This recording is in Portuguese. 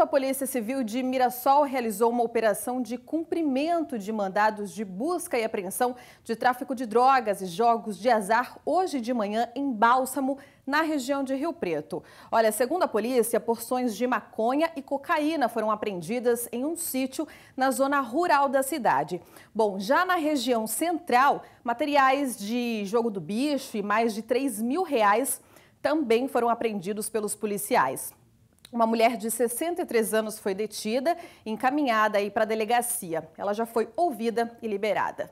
A Polícia Civil de Mirassol realizou uma operação de cumprimento de mandados de busca e apreensão de tráfico de drogas e jogos de azar hoje de manhã em Bálsamo, na região de Rio Preto. Olha, segundo a polícia, porções de maconha e cocaína foram apreendidas em um sítio na zona rural da cidade. Bom, já na região central, materiais de jogo do bicho e mais de 3 mil reais também foram apreendidos pelos policiais. Uma mulher de 63 anos foi detida e encaminhada para a delegacia. Ela já foi ouvida e liberada.